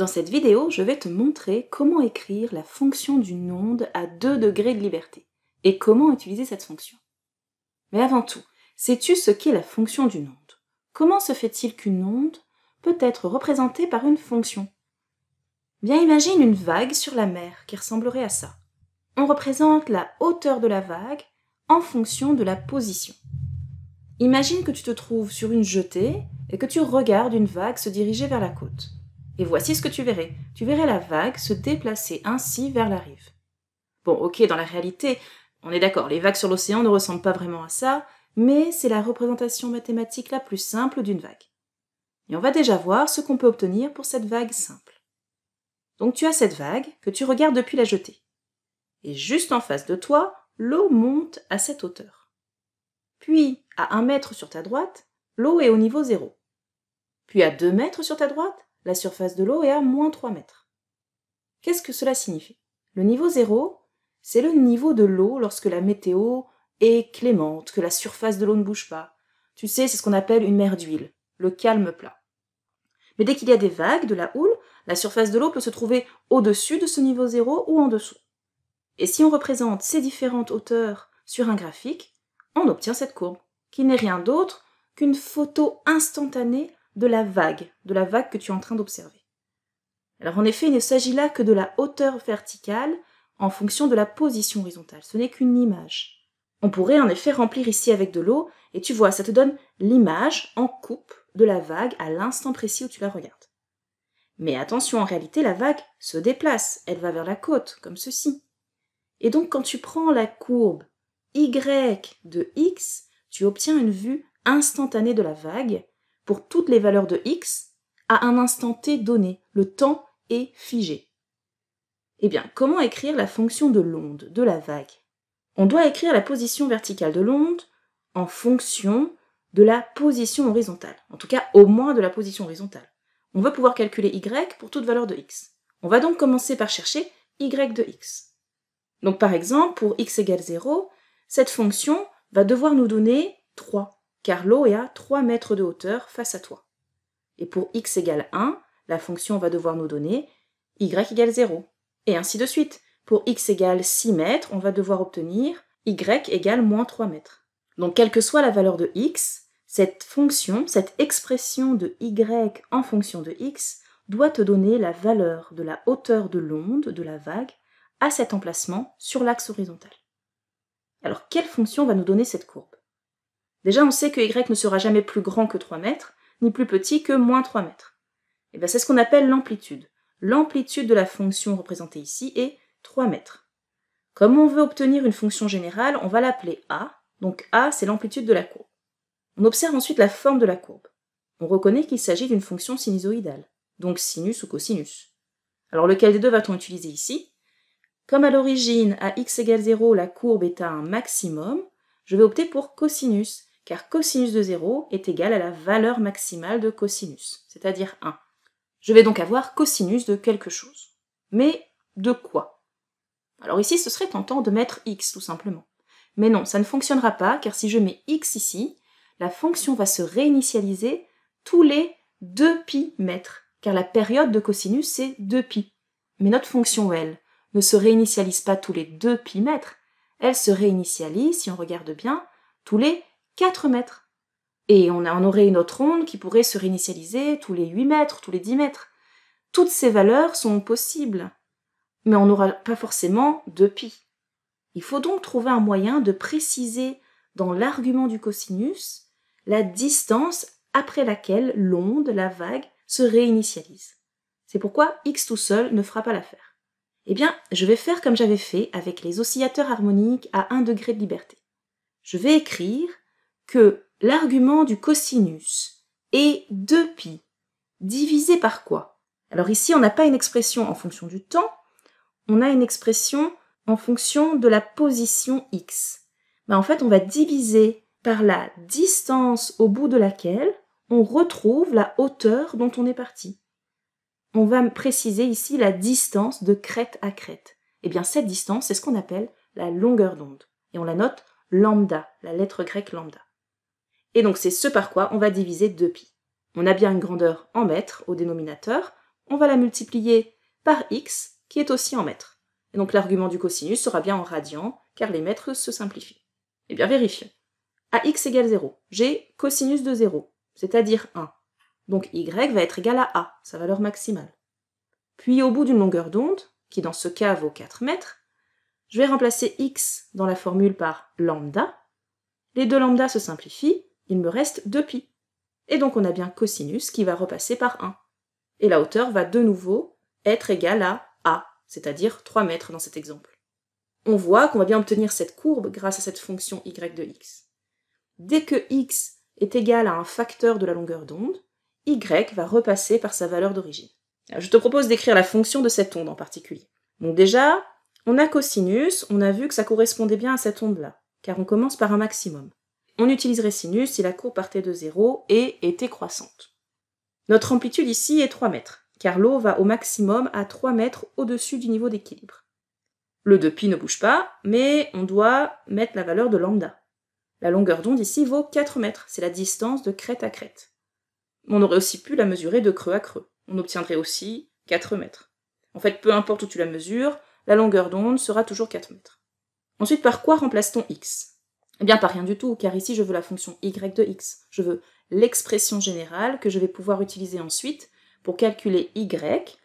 Dans cette vidéo, je vais te montrer comment écrire la fonction d'une onde à 2 degrés de liberté et comment utiliser cette fonction. Mais avant tout, sais-tu ce qu'est la fonction d'une onde Comment se fait-il qu'une onde peut être représentée par une fonction Bien imagine une vague sur la mer qui ressemblerait à ça. On représente la hauteur de la vague en fonction de la position. Imagine que tu te trouves sur une jetée et que tu regardes une vague se diriger vers la côte. Et voici ce que tu verrais. Tu verrais la vague se déplacer ainsi vers la rive. Bon, ok, dans la réalité, on est d'accord, les vagues sur l'océan ne ressemblent pas vraiment à ça, mais c'est la représentation mathématique la plus simple d'une vague. Et on va déjà voir ce qu'on peut obtenir pour cette vague simple. Donc tu as cette vague que tu regardes depuis la jetée. Et juste en face de toi, l'eau monte à cette hauteur. Puis, à un mètre sur ta droite, l'eau est au niveau zéro. Puis à 2 mètres sur ta droite, la surface de l'eau est à moins 3 mètres. Qu'est-ce que cela signifie Le niveau zéro, c'est le niveau de l'eau lorsque la météo est clémente, que la surface de l'eau ne bouge pas. Tu sais, c'est ce qu'on appelle une mer d'huile, le calme plat. Mais dès qu'il y a des vagues, de la houle, la surface de l'eau peut se trouver au-dessus de ce niveau zéro ou en dessous. Et si on représente ces différentes hauteurs sur un graphique, on obtient cette courbe, qui n'est rien d'autre qu'une photo instantanée de la vague, de la vague que tu es en train d'observer. Alors en effet, il ne s'agit là que de la hauteur verticale en fonction de la position horizontale. Ce n'est qu'une image. On pourrait en effet remplir ici avec de l'eau, et tu vois, ça te donne l'image en coupe de la vague à l'instant précis où tu la regardes. Mais attention, en réalité, la vague se déplace, elle va vers la côte, comme ceci. Et donc quand tu prends la courbe Y de X, tu obtiens une vue instantanée de la vague, pour toutes les valeurs de x à un instant t donné. Le temps est figé. Eh bien, comment écrire la fonction de l'onde, de la vague On doit écrire la position verticale de l'onde en fonction de la position horizontale, en tout cas au moins de la position horizontale. On va pouvoir calculer y pour toute valeur de x. On va donc commencer par chercher y de x. Donc par exemple, pour x égale 0, cette fonction va devoir nous donner 3 car l'eau est à 3 mètres de hauteur face à toi. Et pour x égale 1, la fonction va devoir nous donner y égale 0. Et ainsi de suite. Pour x égale 6 mètres, on va devoir obtenir y égale moins 3 mètres. Donc quelle que soit la valeur de x, cette fonction, cette expression de y en fonction de x, doit te donner la valeur de la hauteur de l'onde, de la vague, à cet emplacement sur l'axe horizontal. Alors quelle fonction va nous donner cette courbe Déjà, on sait que y ne sera jamais plus grand que 3 mètres, ni plus petit que moins 3 mètres. Et eh bien, c'est ce qu'on appelle l'amplitude. L'amplitude de la fonction représentée ici est 3 mètres. Comme on veut obtenir une fonction générale, on va l'appeler A, donc A c'est l'amplitude de la courbe. On observe ensuite la forme de la courbe. On reconnaît qu'il s'agit d'une fonction sinusoïdale, donc sinus ou cosinus. Alors lequel des deux va-t-on utiliser ici Comme à l'origine, à x égale 0, la courbe est à un maximum, je vais opter pour cosinus, car cosinus de 0 est égal à la valeur maximale de cosinus, c'est-à-dire 1. Je vais donc avoir cosinus de quelque chose. Mais de quoi Alors ici, ce serait tentant de mettre x, tout simplement. Mais non, ça ne fonctionnera pas, car si je mets x ici, la fonction va se réinitialiser tous les 2 pi mètres, car la période de cosinus, c'est 2 pi. Mais notre fonction, elle, ne se réinitialise pas tous les 2 pi mètres, elle se réinitialise, si on regarde bien, tous les 4 mètres. Et on, en aurait une autre onde qui pourrait se réinitialiser tous les 8 mètres, tous les 10 mètres. Toutes ces valeurs sont possibles, mais on n'aura pas forcément de pi. Il faut donc trouver un moyen de préciser dans l'argument du cosinus la distance après laquelle l'onde, la vague, se réinitialise. C'est pourquoi x tout seul ne fera pas l'affaire. Eh bien, je vais faire comme j'avais fait avec les oscillateurs harmoniques à 1 degré de liberté. Je vais écrire que l'argument du cosinus est 2pi divisé par quoi Alors ici, on n'a pas une expression en fonction du temps, on a une expression en fonction de la position x. Ben, en fait, on va diviser par la distance au bout de laquelle on retrouve la hauteur dont on est parti. On va préciser ici la distance de crête à crête. Eh bien, cette distance, c'est ce qu'on appelle la longueur d'onde. Et on la note lambda, la lettre grecque lambda. Et donc c'est ce par quoi on va diviser 2pi. On a bien une grandeur en mètres au dénominateur, on va la multiplier par x qui est aussi en mètres. Et donc l'argument du cosinus sera bien en radians car les mètres se simplifient. Eh bien vérifions. À x égale 0, j'ai cosinus de 0, c'est-à-dire 1. Donc y va être égal à a, sa valeur maximale. Puis au bout d'une longueur d'onde, qui dans ce cas vaut 4 mètres, je vais remplacer x dans la formule par lambda. Les deux lambda se simplifient, il me reste 2 pi. Et donc on a bien cosinus qui va repasser par 1. Et la hauteur va de nouveau être égale à A, c'est-à-dire 3 mètres dans cet exemple. On voit qu'on va bien obtenir cette courbe grâce à cette fonction y de x. Dès que x est égal à un facteur de la longueur d'onde, y va repasser par sa valeur d'origine. Je te propose d'écrire la fonction de cette onde en particulier. Donc déjà, on a cosinus, on a vu que ça correspondait bien à cette onde-là, car on commence par un maximum. On utiliserait sinus si la courbe partait de 0 et était croissante. Notre amplitude ici est 3 mètres, car l'eau va au maximum à 3 mètres au-dessus du niveau d'équilibre. Le 2π ne bouge pas, mais on doit mettre la valeur de lambda. La longueur d'onde ici vaut 4 mètres, c'est la distance de crête à crête. On aurait aussi pu la mesurer de creux à creux. On obtiendrait aussi 4 mètres. En fait, peu importe où tu la mesures, la longueur d'onde sera toujours 4 mètres. Ensuite, par quoi remplace-t-on x eh bien, pas rien du tout, car ici, je veux la fonction y de x. Je veux l'expression générale que je vais pouvoir utiliser ensuite pour calculer y,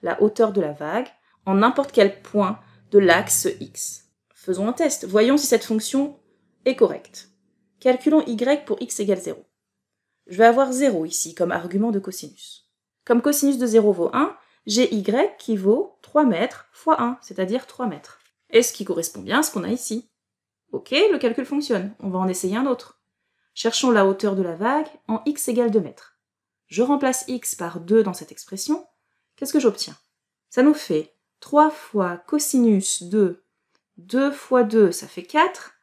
la hauteur de la vague, en n'importe quel point de l'axe x. Faisons un test. Voyons si cette fonction est correcte. Calculons y pour x égale 0. Je vais avoir 0 ici comme argument de cosinus. Comme cosinus de 0 vaut 1, j'ai y qui vaut 3 mètres fois 1, c'est-à-dire 3 mètres. Et ce qui correspond bien à ce qu'on a ici. Ok, le calcul fonctionne, on va en essayer un autre. Cherchons la hauteur de la vague en x égale 2 mètres. Je remplace x par 2 dans cette expression. Qu'est-ce que j'obtiens Ça nous fait 3 fois cosinus 2, 2 fois 2, ça fait 4.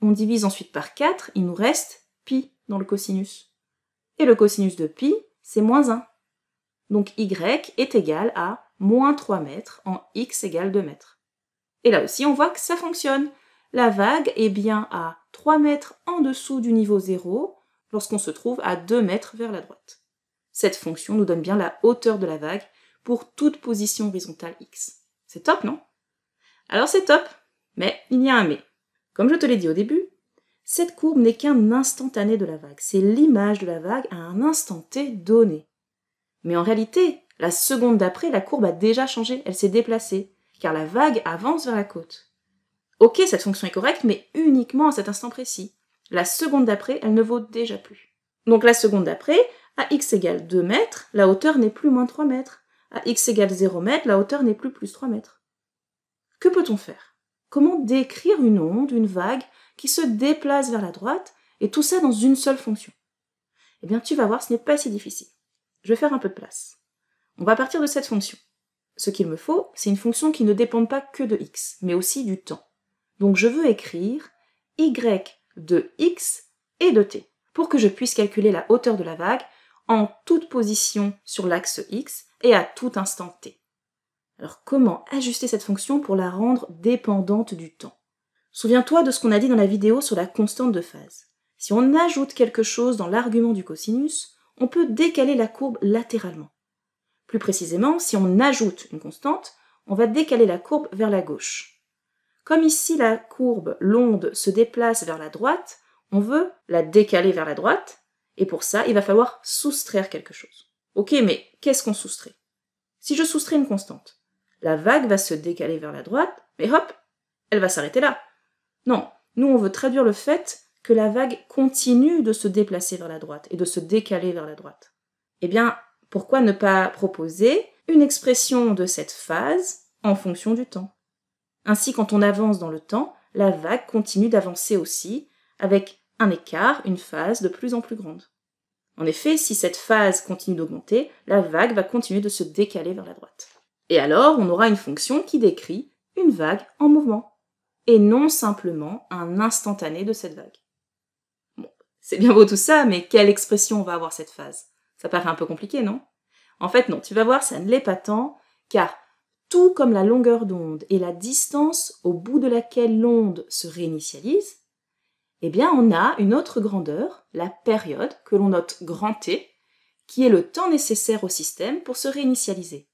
On divise ensuite par 4, il nous reste pi dans le cosinus. Et le cosinus de pi, c'est moins 1. Donc y est égal à moins 3 mètres en x égale 2 mètres. Et là aussi, on voit que ça fonctionne la vague est bien à 3 mètres en dessous du niveau 0 lorsqu'on se trouve à 2 mètres vers la droite. Cette fonction nous donne bien la hauteur de la vague pour toute position horizontale x. C'est top, non Alors c'est top, mais il y a un mais. Comme je te l'ai dit au début, cette courbe n'est qu'un instantané de la vague, c'est l'image de la vague à un instant t donné. Mais en réalité, la seconde d'après, la courbe a déjà changé, elle s'est déplacée, car la vague avance vers la côte. Ok, cette fonction est correcte, mais uniquement à cet instant précis. La seconde d'après, elle ne vaut déjà plus. Donc la seconde d'après, à x égale 2 mètres, la hauteur n'est plus moins 3 mètres. À x égale 0 mètres, la hauteur n'est plus plus 3 mètres. Que peut-on faire Comment décrire une onde, une vague, qui se déplace vers la droite, et tout ça dans une seule fonction Eh bien, tu vas voir, ce n'est pas si difficile. Je vais faire un peu de place. On va partir de cette fonction. Ce qu'il me faut, c'est une fonction qui ne dépend pas que de x, mais aussi du temps. Donc je veux écrire y de x et de t pour que je puisse calculer la hauteur de la vague en toute position sur l'axe x et à tout instant t. Alors comment ajuster cette fonction pour la rendre dépendante du temps Souviens-toi de ce qu'on a dit dans la vidéo sur la constante de phase. Si on ajoute quelque chose dans l'argument du cosinus, on peut décaler la courbe latéralement. Plus précisément, si on ajoute une constante, on va décaler la courbe vers la gauche. Comme ici la courbe, l'onde se déplace vers la droite, on veut la décaler vers la droite, et pour ça, il va falloir soustraire quelque chose. Ok, mais qu'est-ce qu'on soustrait Si je soustrais une constante, la vague va se décaler vers la droite, mais hop, elle va s'arrêter là. Non, nous on veut traduire le fait que la vague continue de se déplacer vers la droite et de se décaler vers la droite. Eh bien, pourquoi ne pas proposer une expression de cette phase en fonction du temps ainsi, quand on avance dans le temps, la vague continue d'avancer aussi, avec un écart, une phase de plus en plus grande. En effet, si cette phase continue d'augmenter, la vague va continuer de se décaler vers la droite. Et alors, on aura une fonction qui décrit une vague en mouvement, et non simplement un instantané de cette vague. Bon, c'est bien beau tout ça, mais quelle expression va avoir cette phase Ça paraît un peu compliqué, non En fait, non, tu vas voir, ça ne l'est pas tant, car tout comme la longueur d'onde et la distance au bout de laquelle l'onde se réinitialise, eh bien on a une autre grandeur, la période, que l'on note grand T, qui est le temps nécessaire au système pour se réinitialiser.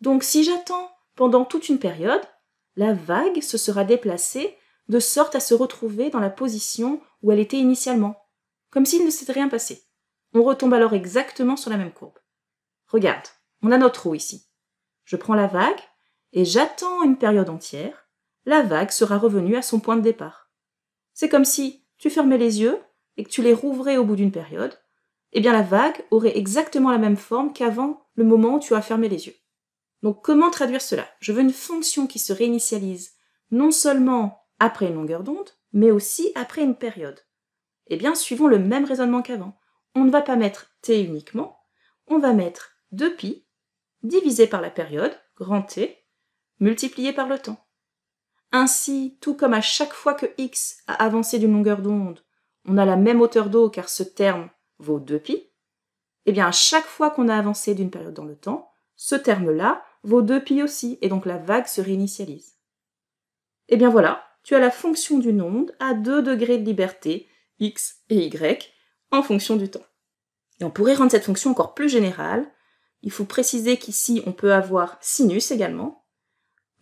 Donc si j'attends pendant toute une période, la vague se sera déplacée de sorte à se retrouver dans la position où elle était initialement, comme s'il ne s'était rien passé. On retombe alors exactement sur la même courbe. Regarde, on a notre roue ici. Je prends la vague et j'attends une période entière. La vague sera revenue à son point de départ. C'est comme si tu fermais les yeux et que tu les rouvrais au bout d'une période. Eh bien, la vague aurait exactement la même forme qu'avant le moment où tu as fermé les yeux. Donc, comment traduire cela Je veux une fonction qui se réinitialise non seulement après une longueur d'onde, mais aussi après une période. Eh bien, suivons le même raisonnement qu'avant. On ne va pas mettre t uniquement, on va mettre 2pi divisé par la période, grand T, multiplié par le temps. Ainsi, tout comme à chaque fois que x a avancé d'une longueur d'onde, on a la même hauteur d'eau car ce terme vaut 2π, eh bien à chaque fois qu'on a avancé d'une période dans le temps, ce terme-là vaut 2π aussi, et donc la vague se réinitialise. Eh bien voilà, tu as la fonction d'une onde à 2 degrés de liberté, x et y, en fonction du temps. Et on pourrait rendre cette fonction encore plus générale, il faut préciser qu'ici, on peut avoir sinus également.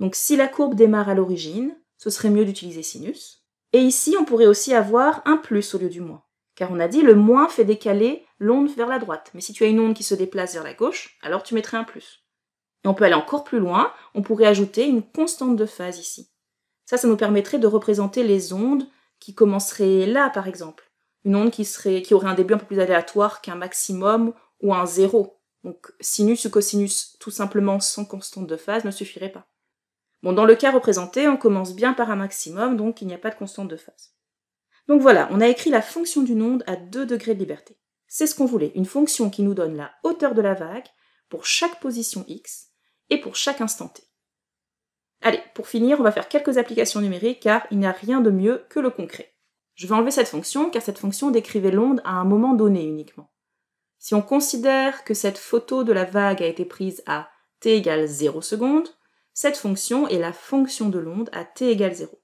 Donc si la courbe démarre à l'origine, ce serait mieux d'utiliser sinus. Et ici, on pourrait aussi avoir un plus au lieu du moins. Car on a dit le moins fait décaler l'onde vers la droite. Mais si tu as une onde qui se déplace vers la gauche, alors tu mettrais un plus. Et on peut aller encore plus loin, on pourrait ajouter une constante de phase ici. Ça, ça nous permettrait de représenter les ondes qui commenceraient là, par exemple. Une onde qui, serait, qui aurait un début un peu plus aléatoire qu'un maximum ou un zéro, donc sinus ou cosinus tout simplement sans constante de phase ne suffirait pas. Bon, dans le cas représenté, on commence bien par un maximum, donc il n'y a pas de constante de phase. Donc voilà, on a écrit la fonction d'une onde à 2 degrés de liberté. C'est ce qu'on voulait, une fonction qui nous donne la hauteur de la vague pour chaque position x et pour chaque instant t. Allez, pour finir, on va faire quelques applications numériques car il n'y a rien de mieux que le concret. Je vais enlever cette fonction car cette fonction décrivait l'onde à un moment donné uniquement. Si on considère que cette photo de la vague a été prise à t égale 0 seconde, cette fonction est la fonction de l'onde à t égale 0.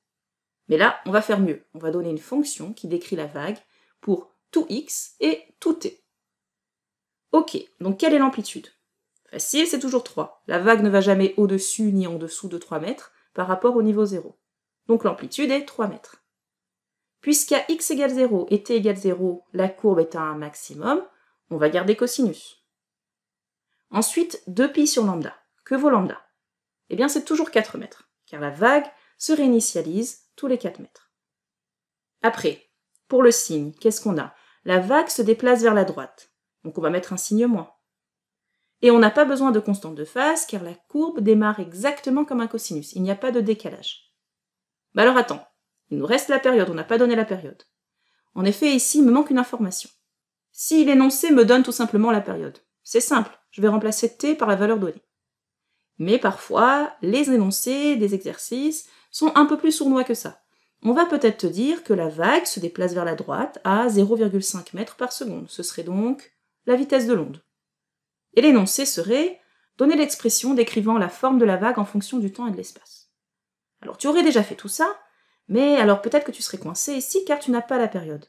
Mais là, on va faire mieux. On va donner une fonction qui décrit la vague pour tout x et tout t. Ok, donc quelle est l'amplitude Facile, c'est toujours 3. La vague ne va jamais au-dessus ni en dessous de 3 mètres par rapport au niveau 0. Donc l'amplitude est 3 mètres. Puisqu'à x égale 0 et t égale 0, la courbe est à un maximum, on va garder cosinus. Ensuite, 2π sur lambda. Que vaut lambda Eh bien, c'est toujours 4 mètres, car la vague se réinitialise tous les 4 mètres. Après, pour le signe, qu'est-ce qu'on a La vague se déplace vers la droite, donc on va mettre un signe moins. Et on n'a pas besoin de constante de phase, car la courbe démarre exactement comme un cosinus, il n'y a pas de décalage. Bah alors attends, il nous reste la période, on n'a pas donné la période. En effet, ici, il me manque une information si l'énoncé me donne tout simplement la période. C'est simple, je vais remplacer t par la valeur donnée. Mais parfois, les énoncés des exercices sont un peu plus sournois que ça. On va peut-être te dire que la vague se déplace vers la droite à 0,5 mètres par seconde. Ce serait donc la vitesse de l'onde. Et l'énoncé serait donner l'expression décrivant la forme de la vague en fonction du temps et de l'espace. Alors tu aurais déjà fait tout ça, mais alors peut-être que tu serais coincé ici car tu n'as pas la période.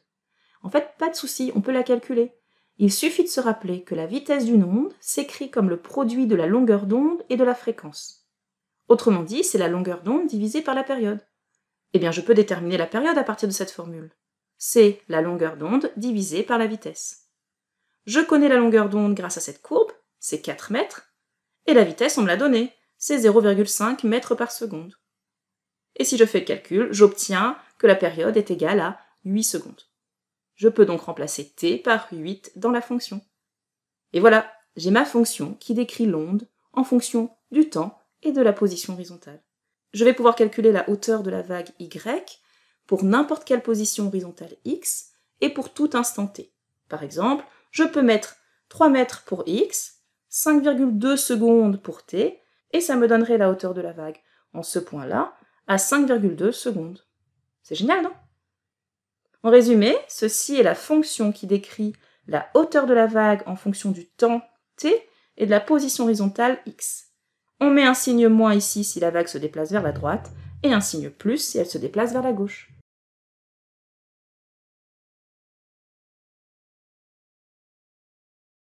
En fait, pas de souci, on peut la calculer. Il suffit de se rappeler que la vitesse d'une onde s'écrit comme le produit de la longueur d'onde et de la fréquence. Autrement dit, c'est la longueur d'onde divisée par la période. Eh bien, je peux déterminer la période à partir de cette formule. C'est la longueur d'onde divisée par la vitesse. Je connais la longueur d'onde grâce à cette courbe, c'est 4 mètres, et la vitesse, on me l'a donnée, c'est 0,5 mètres par seconde. Et si je fais le calcul, j'obtiens que la période est égale à 8 secondes. Je peux donc remplacer t par 8 dans la fonction. Et voilà, j'ai ma fonction qui décrit l'onde en fonction du temps et de la position horizontale. Je vais pouvoir calculer la hauteur de la vague y pour n'importe quelle position horizontale x et pour tout instant t. Par exemple, je peux mettre 3 mètres pour x, 5,2 secondes pour t, et ça me donnerait la hauteur de la vague en ce point-là à 5,2 secondes. C'est génial, non en résumé, ceci est la fonction qui décrit la hauteur de la vague en fonction du temps t et de la position horizontale x. On met un signe moins ici si la vague se déplace vers la droite et un signe plus si elle se déplace vers la gauche.